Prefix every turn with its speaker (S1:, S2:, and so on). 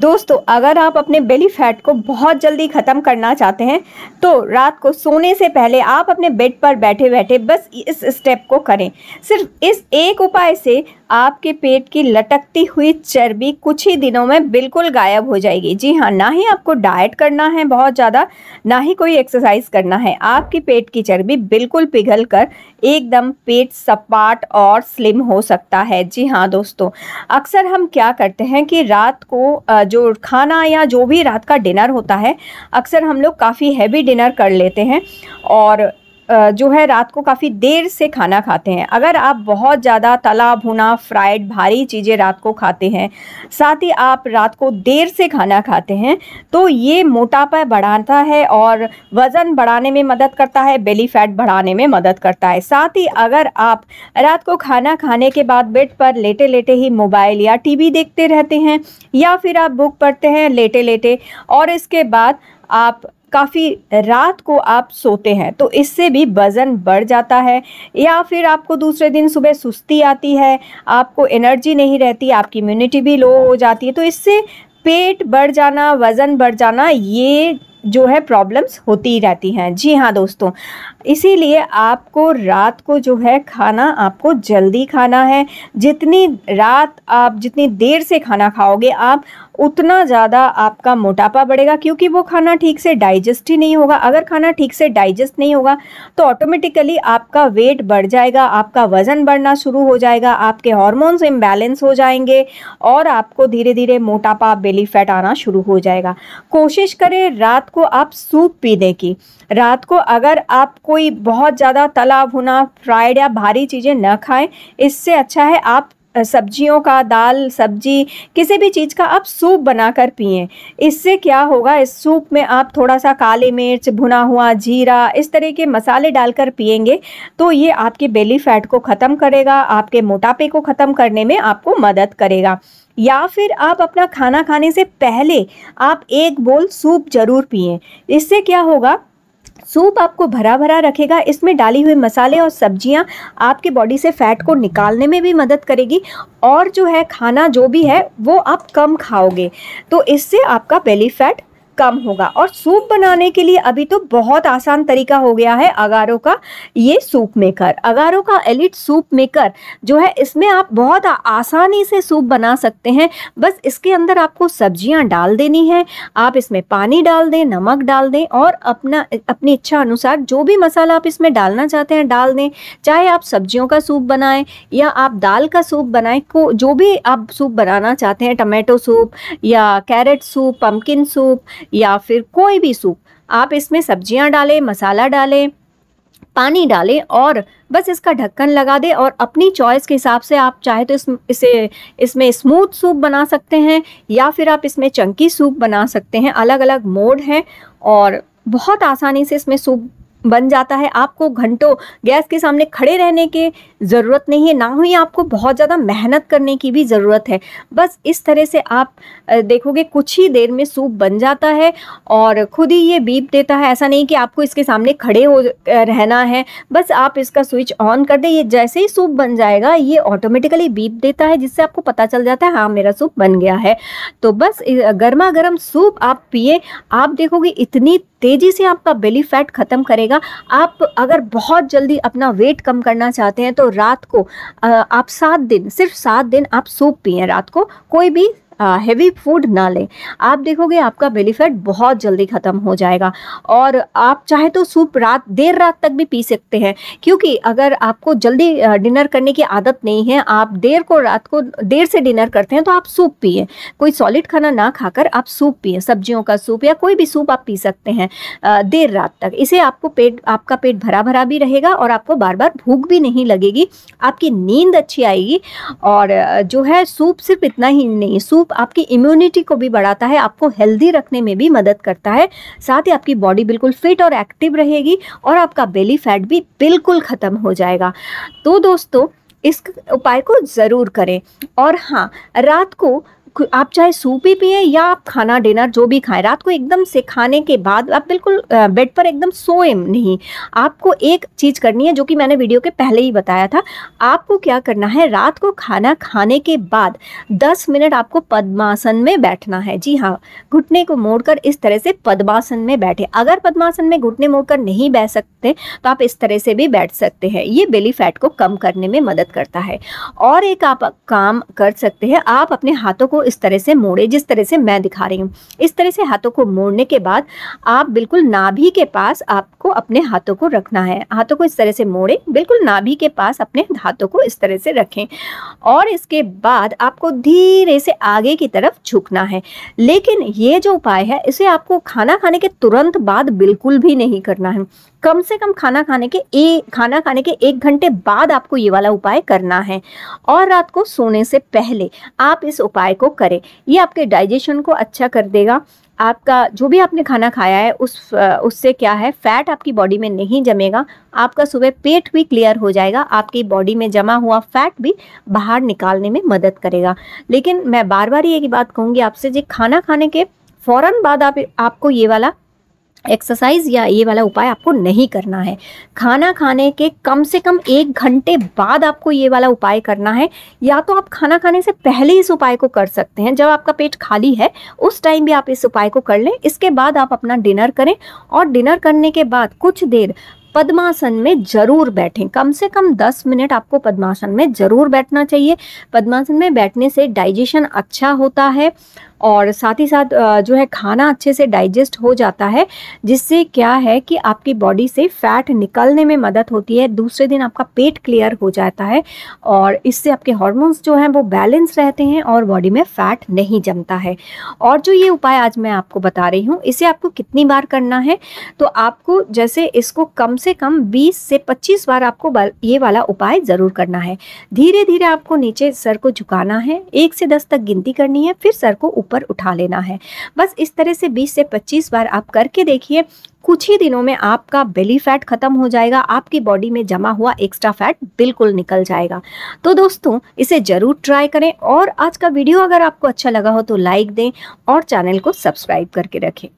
S1: दोस्तों अगर आप अपने बेली फैट को बहुत जल्दी ख़त्म करना चाहते हैं तो रात को सोने से पहले आप अपने बेड पर बैठे बैठे बस इस स्टेप को करें सिर्फ इस एक उपाय से आपके पेट की लटकती हुई चर्बी कुछ ही दिनों में बिल्कुल गायब हो जाएगी जी हाँ ना ही आपको डाइट करना है बहुत ज़्यादा ना ही कोई एक्सरसाइज करना है आपके पेट की चर्बी बिल्कुल पिघल कर एकदम पेट सपाट और स्लिम हो सकता है जी हाँ दोस्तों अक्सर हम क्या करते हैं कि रात को जो खाना या जो भी रात का डिनर होता है अक्सर हम लोग काफ़ी हैवी डिनर कर लेते हैं और जो है रात को काफ़ी देर से खाना खाते हैं अगर आप बहुत ज़्यादा तला भुना फ्राइड भारी चीज़ें रात को खाते हैं साथ ही आप रात को देर से खाना खाते हैं तो ये मोटापा बढ़ाता है और वज़न बढ़ाने में मदद करता है बेली फैट बढ़ाने में मदद करता है साथ ही अगर आप रात को खाना खाने के बाद बेड पर लेटे लेटे ही मोबाइल या टी देखते रहते हैं या फिर आप बुक पढ़ते हैं लेटे लेटे और इसके बाद आप काफ़ी रात को आप सोते हैं तो इससे भी वज़न बढ़ जाता है या फिर आपको दूसरे दिन सुबह सुस्ती आती है आपको एनर्जी नहीं रहती आपकी इम्यूनिटी भी लो हो जाती है तो इससे पेट बढ़ जाना वज़न बढ़ जाना ये जो है प्रॉब्लम्स होती रहती हैं जी हाँ दोस्तों इसीलिए आपको रात को जो है खाना आपको जल्दी खाना है जितनी रात आप जितनी देर से खाना खाओगे आप उतना ज़्यादा आपका मोटापा बढ़ेगा क्योंकि वो खाना ठीक से डाइजेस्ट ही नहीं होगा अगर खाना ठीक से डाइजेस्ट नहीं होगा तो ऑटोमेटिकली आपका वेट बढ़ जाएगा आपका वज़न बढ़ना शुरू हो जाएगा आपके हॉर्मोन्स इम्बैलेंस हो जाएंगे और आपको धीरे धीरे मोटापा बेली फैट आना शुरू हो जाएगा कोशिश करें रात को आप सूप पीने की रात को अगर आप कोई बहुत ज़्यादा तला भुना फ्राइड या भारी चीज़ें न खाएँ इससे अच्छा है आप सब्जियों का दाल सब्जी किसी भी चीज़ का आप सूप बनाकर पिए इससे क्या होगा इस सूप में आप थोड़ा सा काले मिर्च भुना हुआ जीरा इस तरह के मसाले डालकर पिएंगे तो ये आपके बेली फैट को ख़त्म करेगा आपके मोटापे को ख़त्म करने में आपको मदद करेगा या फिर आप अपना खाना खाने से पहले आप एक बोल सूप ज़रूर पिए इससे क्या होगा सूप आपको भरा भरा रखेगा इसमें डाली हुई मसाले और सब्जियां आपके बॉडी से फैट को निकालने में भी मदद करेगी और जो है खाना जो भी है वो आप कम खाओगे तो इससे आपका बेली फैट कम होगा और सूप बनाने के लिए अभी तो बहुत आसान तरीका हो गया है अगारो का ये सूप मेकर अगारो का एलिट सूप मेकर जो है इसमें आप बहुत आसानी से सूप बना सकते हैं बस इसके अंदर आपको सब्जियां डाल देनी है आप इसमें पानी डाल दें नमक डाल दें और अपना अपनी इच्छा अनुसार जो भी मसाला आप इसमें डालना चाहते हैं डाल दें चाहे आप सब्जियों का सूप बनाएं या आप दाल का सूप बनाएं को जो भी आप सूप बनाना चाहते हैं टमाटो सूप या कैरेट सूप पम्पकिन सूप या फिर कोई भी सूप आप इसमें सब्जियां डालें मसाला डालें पानी डालें और बस इसका ढक्कन लगा दें और अपनी चॉइस के हिसाब से आप चाहे तो इस इसे इसमें स्मूथ सूप बना सकते हैं या फिर आप इसमें चंकी सूप बना सकते हैं अलग अलग मोड हैं और बहुत आसानी से इसमें सूप बन जाता है आपको घंटों गैस के सामने खड़े रहने के ज़रूरत नहीं है ना ही आपको बहुत ज़्यादा मेहनत करने की भी ज़रूरत है बस इस तरह से आप देखोगे कुछ ही देर में सूप बन जाता है और ख़ुद ही ये बीप देता है ऐसा नहीं कि आपको इसके सामने खड़े हो रहना है बस आप इसका स्विच ऑन कर दें ये जैसे ही सूप बन जाएगा ये ऑटोमेटिकली बीप देता है जिससे आपको पता चल जाता है हाँ मेरा सूप बन गया है तो बस गर्मा गर्म सूप आप पिए आप देखोगे इतनी तेज़ी से आपका बेली फैट ख़त्म करेगा आप अगर बहुत जल्दी अपना वेट कम करना चाहते हैं तो रात को आप सात दिन सिर्फ सात दिन आप सूप पिए रात को कोई भी हैवी फूड ना लें आप देखोगे आपका बेली फैट बहुत जल्दी ख़त्म हो जाएगा और आप चाहे तो सूप रात देर रात तक भी पी सकते हैं क्योंकि अगर आपको जल्दी डिनर करने की आदत नहीं है आप देर को रात को देर से डिनर करते हैं तो आप सूप पिए कोई सॉलिड खाना ना खाकर आप सूप पिए सब्जियों का सूप या कोई भी सूप आप पी सकते हैं देर रात तक इसे आपको पेट आपका पेट भरा भरा भी रहेगा और आपको बार बार भूख भी नहीं लगेगी आपकी नींद अच्छी आएगी और जो है सूप सिर्फ इतना ही नहीं सूप सूप आपकी इम्यूनिटी को भी बढ़ाता है आपको हेल्दी रखने में भी मदद करता है साथ ही आपकी बॉडी बिल्कुल फिट और एक्टिव रहेगी और आपका बेली फैट भी बिल्कुल ख़त्म हो जाएगा तो दोस्तों इस उपाय को ज़रूर करें और हाँ रात को आप चाहे सूप ही पिए या आप खाना डिनर जो भी खाएं रात को एकदम से खाने के बाद आप बिल्कुल बेड पर एकदम सोए नहीं आपको एक चीज़ करनी है जो कि मैंने वीडियो के पहले ही बताया था आपको क्या करना है रात को खाना खाने के बाद 10 मिनट आपको पद्मासन में बैठना है जी हाँ घुटने को मोड़कर इस तरह से पद्मासन में बैठे अगर पद्मासन में घुटने मोड़कर नहीं बैठ सकते तो आप इस तरह से भी बैठ सकते हैं ये बेली फैट को कम करने में मदद करता है और एक आप काम कर सकते हैं आप अपने हाथों को इस तरह से मोड़े जिस तरह से मैं दिखा रही हूँ इस तरह से हाथों को मोड़ने के बाद आप बिल्कुल नाभि के पास आपको अपने हाथों को रखना है हाथों को इस तरह से मोड़े बिल्कुल नाभि के पास अपने हाथों को इस तरह से रखें और इसके बाद आपको धीरे से आगे की तरफ झुकना है लेकिन ये जो उपाय है इसे आपको खाना खाने के तुरंत बाद बिल्कुल भी नहीं करना है कम से कम खाना खाने के ए खाना खाने के एक घंटे बाद आपको ये वाला उपाय करना है और रात को सोने से पहले आप इस उपाय को करे करें ये आपके डाइजेशन को अच्छा कर देगा आपका जो भी आपने खाना खाया है उस उससे क्या है फैट आपकी बॉडी में नहीं जमेगा आपका सुबह पेट भी क्लियर हो जाएगा आपकी बॉडी में जमा हुआ फैट भी बाहर निकालने में मदद करेगा लेकिन मैं बार बार ये बात कहूँगी आपसे जी खाना खाने के फ़ौरन बाद आप आपको ये वाला एक्सरसाइज या ये वाला उपाय आपको नहीं करना है खाना खाने के कम से कम एक घंटे बाद आपको ये वाला उपाय करना है या तो आप खाना खाने से पहले इस उपाय को कर सकते हैं जब आपका पेट खाली है उस टाइम भी आप इस उपाय को कर लें इसके बाद आप अपना डिनर करें और डिनर करने के बाद कुछ देर पद्मासन में जरूर बैठें कम से कम 10 मिनट आपको पद्मासन में जरूर बैठना चाहिए पद्मासन में बैठने से डाइजेशन अच्छा होता है और साथ ही साथ जो है खाना अच्छे से डाइजेस्ट हो जाता है जिससे क्या है कि आपकी बॉडी से फैट निकलने में मदद होती है दूसरे दिन आपका पेट क्लियर हो जाता है और इससे आपके हॉर्मोन्स जो हैं वो बैलेंस रहते हैं और बॉडी में फैट नहीं जमता है और जो ये उपाय आज मैं आपको बता रही हूँ इसे आपको कितनी बार करना है तो आपको जैसे इसको कम से कम 20 से 25 बार आपको ये वाला उपाय ज़रूर करना है धीरे धीरे आपको नीचे सर को झुकाना है एक से दस तक गिनती करनी है फिर सर को ऊपर उठा लेना है बस इस तरह से बीस से पच्चीस बार आप करके देखिए कुछ ही दिनों में आपका बेली फैट खत्म हो जाएगा आपकी बॉडी में जमा हुआ एक्स्ट्रा फैट बिल्कुल निकल जाएगा तो दोस्तों इसे ज़रूर ट्राई करें और आज का वीडियो अगर आपको अच्छा लगा हो तो लाइक दें और चैनल को सब्सक्राइब करके रखें